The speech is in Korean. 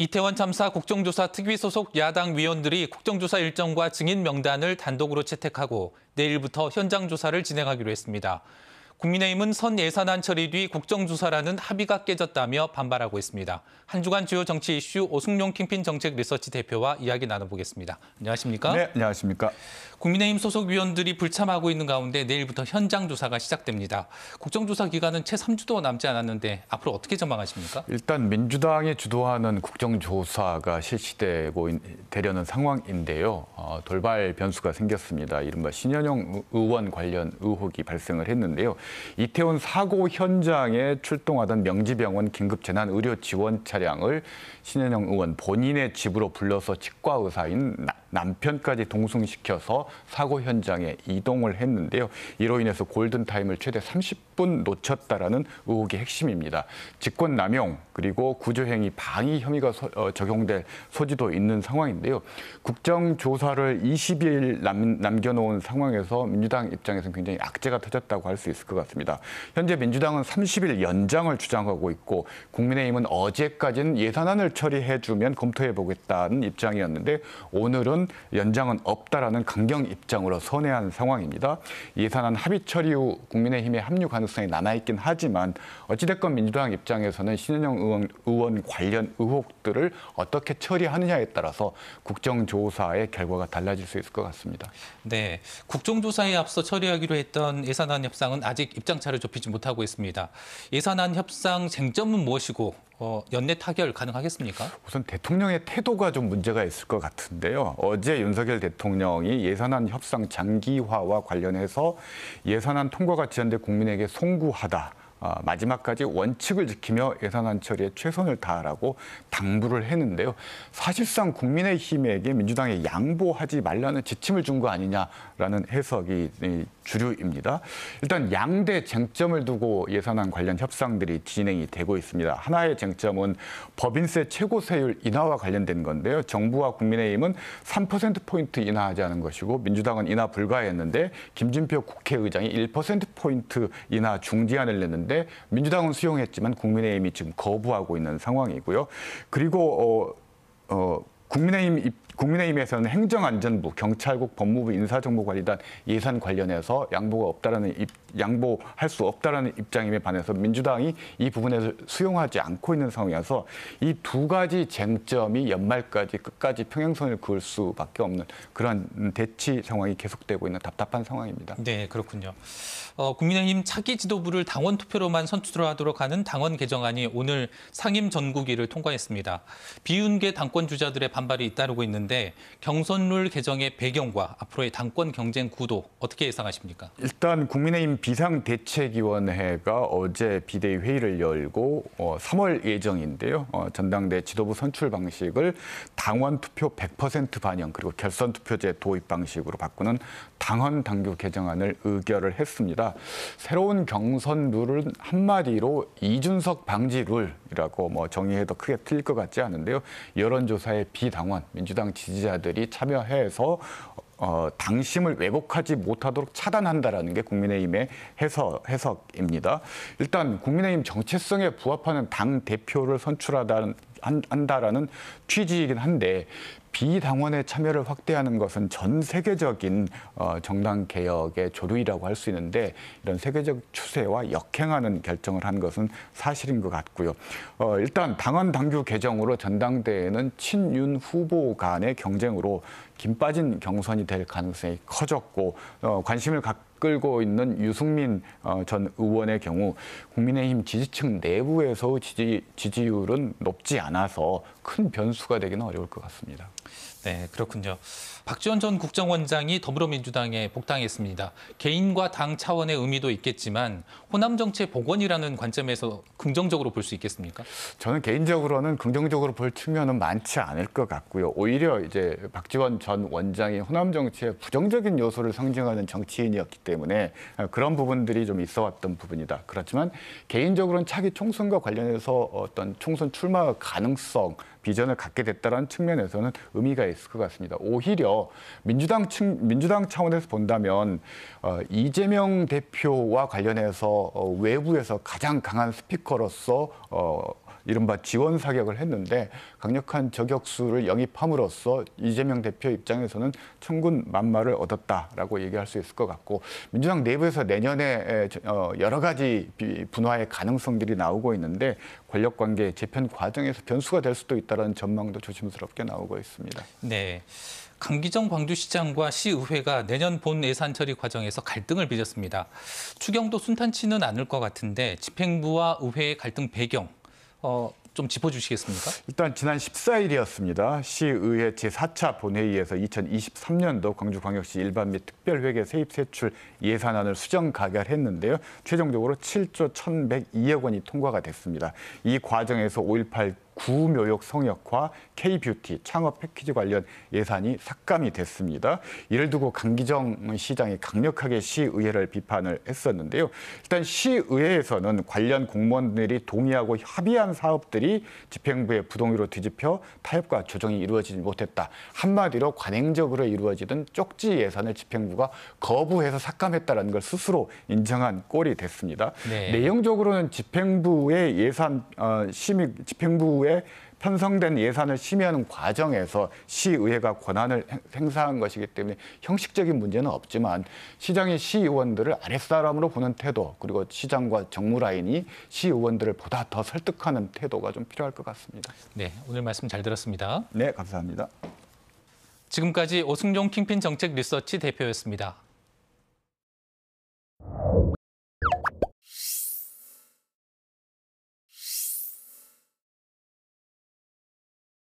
이태원 참사 국정조사 특위 소속 야당 위원들이 국정조사 일정과 증인 명단을 단독으로 채택하고 내일부터 현장 조사를 진행하기로 했습니다. 국민의힘은 선 예산안 처리 뒤 국정조사라는 합의가 깨졌다며 반발하고 있습니다. 한 주간 주요 정치 이슈 오승용 킹핀 정책 리서치 대표와 이야기 나눠보겠습니다. 안녕하십니까? 네, 안녕하십니까? 국민의힘 소속 위원들이 불참하고 있는 가운데 내일부터 현장 조사가 시작됩니다. 국정조사 기간은 채 3주도 남지 않았는데 앞으로 어떻게 전망하십니까? 일단 민주당이 주도하는 국정조사가 실시되고 되려는 상황인데요. 어, 돌발 변수가 생겼습니다. 이른바 신현영 의원 관련 의혹이 발생을 했는데요. 이태원 사고 현장에 출동하던 명지병원 긴급재난 의료 지원 차량을 신현영 의원 본인의 집으로 불러서 치과 의사인 남편까지 동승시켜서 사고 현장에 이동을 했는데요. 이로 인해서 골든타임을 최대 30분 놓쳤다라는 의혹의 핵심입니다. 직권남용 그리고 구조행위 방위 혐의가 소, 어, 적용될 소지도 있는 상황인데요. 국정조사를 20일 남, 남겨놓은 상황에서 민주당 입장에서는 굉장히 악재가 터졌다고 할 수 있을 것 같습니다. 현재 민주당은 30일 연장을 주장하고 있고 국민의힘은 어제까지는 예산안을 처리해주면 검토해보겠다는 입장이었는데 오늘은 또는 연장은 없다라는 강경 입장으로 선회한 상황입니다. 예산안 합의 처리 후 국민의힘의 합류 가능성이 남아있긴 하지만 어찌됐건 민주당 입장에서는 신현영 의원, 의원 관련 의혹들을 어떻게 처리하느냐에 따라서 국정조사의 결과가 달라질 수 있을 것 같습니다. 네, 국정조사에 앞서 처리하기로 했던 예산안 협상은 아직 입장차를 좁히지 못하고 있습니다. 예산안 협상 쟁점은 무엇이고 어, 연내 타결 가능하겠습니까? 우선 대통령의 태도가 좀 문제가 있을 것 같은데요. 어제 윤석열 대통령이 예산안 협상 장기화와 관련해서 예산안 통과가 지연돼 국민에게 송구하다. 어, 마지막까지 원칙을 지키며 예산안 처리에 최선을 다하라고 당부를 했는데요. 사실상 국민의힘에게 민주당에 양보하지 말라는 지침을 준 거 아니냐라는 해석이 주류입니다. 일단 양대 쟁점을 두고 예산안 관련 협상들이 진행이 되고 있습니다. 하나의 쟁점은 법인세 최고세율 인하와 관련된 건데요. 정부와 국민의힘은 3%포인트 인하하자는 것이고 민주당은 인하 불가했는데 김진표 국회의장이 1%포인트 인하 중지안을 냈는데 있었는데 민주당은 수용했지만 국민의힘이 지금 거부하고 있는 상황이고요. 그리고 어, 어, 국민의힘 입, 국민의힘에서는 행정안전부, 경찰국, 법무부, 인사정보관리단 예산 관련해서 양보가 없다라는 입 양보할 수 없다라는 입장임에 반해서 민주당이 이 부분에서 수용하지 않고 있는 상황이어서 이 두 가지 쟁점이 연말까지 끝까지 평행선을 그을 수밖에 없는 그런 대치 상황이 계속되고 있는 답답한 상황입니다. 네, 그렇군요. 어, 국민의힘 차기 지도부를 당원 투표로만 선출하도록 하는 당원 개정안이 오늘 상임 전국위를 통과했습니다. 비윤계 당권 주자들의 반발이 잇따르고 있는데 경선룰 개정의 배경과 앞으로의 당권 경쟁 구도 어떻게 예상하십니까? 일단 국민의힘 비상대책위원회가 어제 비대위 회의를 열고 어, 3월 예정인데요. 어, 전당대 지도부 선출 방식을 당원 투표 100% 반영 그리고 결선 투표제 도입 방식으로 바꾸는 당헌 당규 개정안을 의결을 했습니다. 새로운 경선 룰은 한마디로 이준석 방지 룰이라고 뭐 정의해도 크게 틀릴 것 같지 않은데요. 여론조사에 비당원 민주당 지지자들이 참여해서 어, 당심을 왜곡하지 못하도록 차단한다라는 게 국민의힘의 해석, 해석입니다. 일단 국민의힘 정체성에 부합하는 당 대표를 선출하다는 한다라는 취지이긴 한데 비당원의 참여를 확대하는 것은 전 세계적인 어, 정당 개혁의 조류이라고 할 수 있는데 이런 세계적 추세와 역행하는 결정을 한 것은 사실인 것 같고요. 어, 일단 당원 당규 개정으로 전당대회는 친윤 후보 간의 경쟁으로 김 빠진 경선이 될 가능성이 커졌고 어, 관심을 갖 끌고 있는 유승민 어, 전 의원의 경우 국민의힘 지지층 내부에서 지지, 지지율은 높지 않아서 큰 변수가 되기는 어려울 것 같습니다. 네, 그렇군요. 박지원 전 국정원장이 더불어민주당에 복당했습니다. 개인과 당 차원의 의미도 있겠지만 호남 정치 복원이라는 관점에서 긍정적으로 볼 수 있겠습니까? 저는 개인적으로는 긍정적으로 볼 측면은 많지 않을 것 같고요. 오히려 이제 박지원 전 원장이 호남 정치의 부정적인 요소를 상징하는 정치인이었기 때문에 그런 부분들이 좀 있어 왔던 부분이다. 그렇지만 개인적으로는 차기 총선과 관련해서 어떤 총선 출마 가능성 비전을 갖게 됐다는 측면에서는 의미가 있을 것 같습니다. 오히려 민주당 측 민주당 차원에서 본다면 어, 이재명 대표와 관련해서 어, 외부에서 가장 강한 스피커로서 어, 이른바 지원 사격을 했는데 강력한 저격수를 영입함으로써 이재명 대표 입장에서는 천군 만마를 얻었다라고 얘기할 수 있을 것 같고 민주당 내부에서 내년에 어, 여러 가지 분화의 가능성들이 나오고 있는데 권력 관계 재편 과정에서 변수가 될 수도 있다는 전망도 조심스럽게 나오고 있습니다. 네. 강기정 광주시장과 시의회가 내년 본 예산 처리 과정에서 갈등을 빚었습니다. 추경도 순탄치는 않을 것 같은데 집행부와 의회의 갈등 배경 어, 좀 짚어주시겠습니까? 일단 지난 14일이었습니다. 시의회 제4차 본회의에서 2023년도 광주광역시 일반 및 특별회계 세입세출 예산안을 수정 가결했는데요. 최종적으로 7조 1,102억 원이 통과가 됐습니다. 이 과정에서 5.18 구묘역 성역화, K뷰티 창업 패키지 관련 예산이 삭감이 됐습니다. 이를 두고 강기정 시장이 강력하게 시의회를 비판을 했었는데요. 일단 시의회에서는 관련 공무원들이 동의하고 합의한 사업들이 집행부의 부동의로 뒤집혀 타협과 조정이 이루어지지 못했다. 한마디로 관행적으로 이루어지던 쪽지 예산을 집행부가 거부해서 삭감했다는 걸 스스로 인정한 꼴이 됐습니다. 네. 내용적으로는 집행부의 예산 어, 심의 집행부의 이후에 편성된 예산을 심의하는 과정에서 시의회가 권한을 행사한 것이기 때문에 형식적인 문제는 없지만 시장의 시의원들을 아랫사람으로 보는 태도 그리고 시장과 정무라인이 시의원들을 보다 더 설득하는 태도가 좀 필요할 것 같습니다. 네, 오늘 말씀 잘 들었습니다. 네, 감사합니다. 지금까지 오승종 킹핀 정책 리서치 대표였습니다.